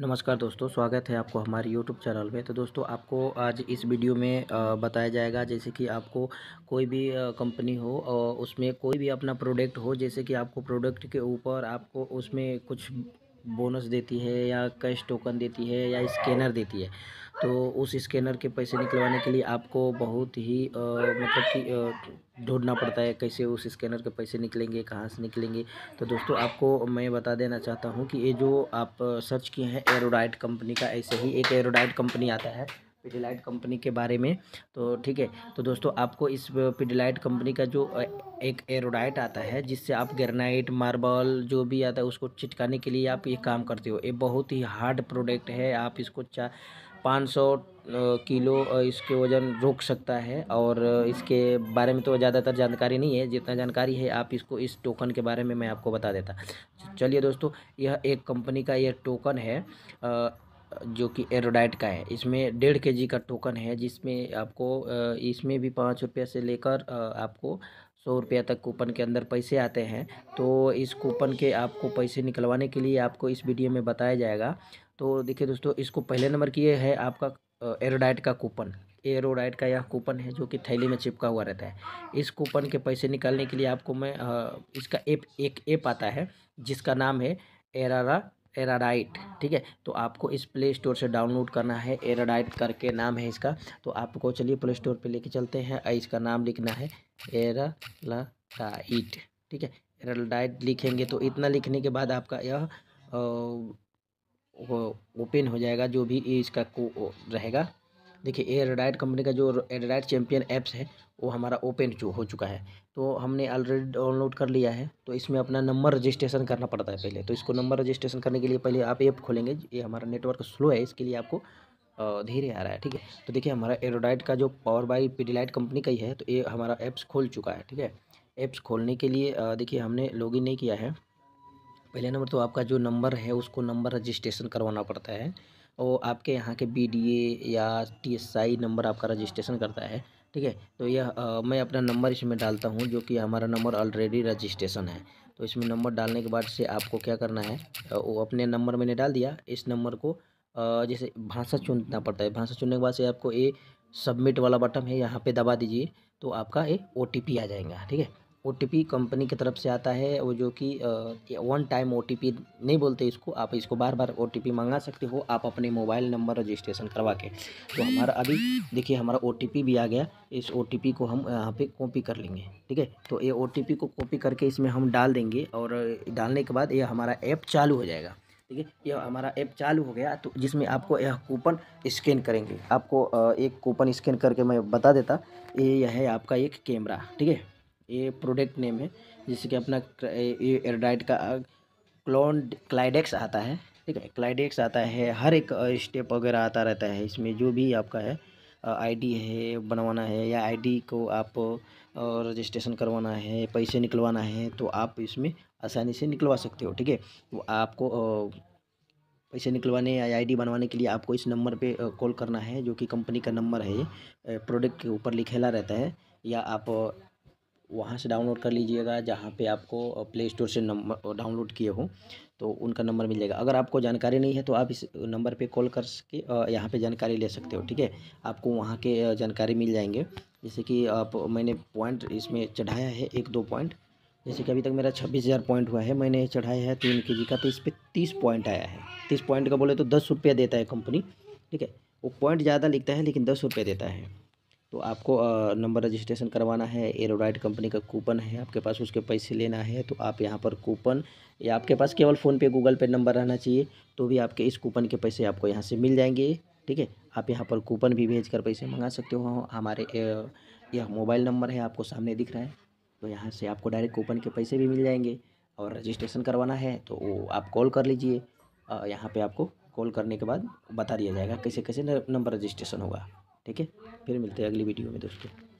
नमस्कार दोस्तों स्वागत है आपको हमारे YouTube चैनल में तो दोस्तों आपको आज इस वीडियो में बताया जाएगा जैसे कि आपको कोई भी कंपनी हो उसमें कोई भी अपना प्रोडक्ट हो जैसे कि आपको प्रोडक्ट के ऊपर आपको उसमें कुछ बोनस देती है या कैश टोकन देती है या स्कैनर देती है तो उस स्कैनर के पैसे निकलवाने के लिए आपको बहुत ही आ, मतलब कि ढूंढना पड़ता है कैसे उस स्कैनर के पैसे निकलेंगे कहाँ से निकलेंगे तो दोस्तों आपको मैं बता देना चाहता हूँ कि ये जो आप सर्च किए हैं एरोडाइट कंपनी का ऐसे ही एक एरोडाइट कंपनी आता है पिडिलाइट कंपनी के बारे में तो ठीक है तो दोस्तों आपको इस पिडिलाइट कंपनी का जो एक एरोडाइट आता है जिससे आप ग्रेनाइट मार्बल जो भी आता है उसको चिटकाने के लिए आप ये काम करते हो ये बहुत ही हार्ड प्रोडक्ट है आप इसको चा पाँच सौ किलो इसके वज़न रोक सकता है और इसके बारे में तो ज़्यादातर जानकारी नहीं है जितना जानकारी है आप इसको इस टोकन के बारे में मैं आपको बता देता चलिए दोस्तों यह एक कंपनी का यह टोकन है जो कि एरोडाइट का है इसमें डेढ़ के जी का टोकन है जिसमें आपको इसमें भी पाँच रुपये से लेकर आपको सौ रुपया तक कूपन के अंदर पैसे आते हैं तो इस कूपन के आपको पैसे निकलवाने के लिए आपको इस वीडियो में बताया जाएगा तो देखिए दोस्तों इसको पहले नंबर की है आपका एरोडाइट का कूपन एरोडाइट का यह कूपन है जो कि थैली में चिपका हुआ रहता है इस कूपन के पैसे निकालने के लिए आपको मैं इसका एप एक ऐप आता है जिसका नाम है एरारा एराडाइट ठीक है तो आपको इस प्ले स्टोर से डाउनलोड करना है एराडाइट करके नाम है इसका तो आपको चलिए प्ले स्टोर पे लेके चलते हैं इसका नाम लिखना है एराडाइट ठीक है एराडाइट लिखेंगे तो इतना लिखने के बाद आपका यह ओपन हो जाएगा जो भी इसका रहेगा देखिए एयरडाइट कंपनी का जो एयरडाइट चैम्पियन ऐप्स है वो हमारा ओपन हो चुका है तो हमने ऑलरेडी डाउनलोड कर लिया है तो इसमें अपना नंबर रजिस्ट्रेशन करना पड़ता है पहले तो इसको नंबर रजिस्ट्रेशन करने के लिए पहले आप ऐप खोलेंगे ये हमारा नेटवर्क स्लो है इसके लिए आपको धीरे आ रहा है ठीक है तो देखिए हमारा एरोडाइट का जो पावर बाई पीडीलाइट कंपनी का ही है तो ये हमारा ऐप्स खोल चुका है ठीक है ऐप्स खोलने के लिए देखिए हमने लॉगिन नहीं किया है पहले नंबर तो आपका जो नंबर है उसको नंबर रजिस्ट्रेशन करवाना पड़ता है वो आपके यहाँ के बी या टी नंबर आपका रजिस्ट्रेशन करता है ठीक है तो यह आ, मैं अपना नंबर इसमें डालता हूँ जो कि हमारा नंबर ऑलरेडी रजिस्ट्रेशन है तो इसमें नंबर डालने के बाद से आपको क्या करना है वो अपने नंबर मैंने डाल दिया इस नंबर को जैसे भाषा चुनना पड़ता है भाषा चुनने के बाद से आपको ये सबमिट वाला बटन है यहाँ पे दबा दीजिए तो आपका ये ओ आ जाएगा ठीक है ओ कंपनी की तरफ से आता है वो जो कि वन टाइम ओ नहीं बोलते इसको आप इसको बार बार ओ मंगा सकते हो आप अपने मोबाइल नंबर रजिस्ट्रेशन करवा के तो हमारा अभी देखिए हमारा ओ भी आ गया इस ओ को हम यहाँ पे कॉपी कर लेंगे ठीक है तो ये ओ को कॉपी करके इसमें हम डाल देंगे और डालने के बाद ये हमारा ऐप चालू हो जाएगा ठीक है यह हमारा ऐप चालू हो गया तो जिसमें आपको यह कूपन स्कैन करेंगे आपको एक कूपन स्कैन करके मैं बता देता ये है आपका एक कैमरा ठीक है ये प्रोडक्ट नेम है जैसे कि अपना ये का क्लोन क्लाइडेक्स आता है ठीक है क्लाइडेक्स आता है हर एक स्टेप वगैरह आता रहता है इसमें जो भी आपका है आईडी है बनवाना है या आईडी को आप रजिस्ट्रेशन करवाना है पैसे निकलवाना है तो आप इसमें आसानी से निकलवा सकते हो ठीक है आपको पैसे निकलवाने या आईडी बनवाने के लिए आपको इस नंबर पे कॉल करना है जो कि कंपनी का नंबर है प्रोडक्ट के ऊपर लिखेला रहता है या आप वहाँ से डाउनलोड कर लीजिएगा जहाँ पे आपको प्ले स्टोर से नंबर डाउनलोड किए हो तो उनका नंबर मिल जाएगा अगर आपको जानकारी नहीं है तो आप इस नंबर पे कॉल कर सके यहाँ पे जानकारी ले सकते हो ठीक है आपको वहाँ के जानकारी मिल जाएंगे जैसे कि आप मैंने पॉइंट इसमें चढ़ाया है एक दो पॉइंट जैसे कि अभी तक मेरा छब्बीस हज़ार पॉइंट हुआ है मैंने चढ़ाया है तीन के जी का तो इस पर तीस पॉइंट आया है तीस पॉइंट का बोले तो दस रुपया देता है कंपनी ठीक है वो पॉइंट ज़्यादा लिखता है लेकिन दस रुपये देता है आपको नंबर रजिस्ट्रेशन करवाना है एरोडाइट कंपनी का कूपन है आपके पास उसके पैसे लेना है तो आप यहाँ पर कूपन या आपके पास केवल फ़ोनपे गूगल पे नंबर रहना चाहिए तो भी आपके इस कूपन के पैसे आपको यहाँ से मिल जाएंगे ठीक है आप यहाँ पर कूपन भी भेज कर पैसे मंगा सकते हो हमारे यह मोबाइल नंबर है आपको सामने दिख रहा है तो यहाँ से आपको डायरेक्ट कूपन के पैसे भी मिल जाएंगे और रजिस्ट्रेशन करवाना है तो वो आप कॉल कर लीजिए यहाँ पर आपको कॉल करने के बाद बता दिया जाएगा कैसे कैसे नंबर रजिस्ट्रेशन होगा ठीक है फिर मिलते हैं अगली वीडियो में दोस्तों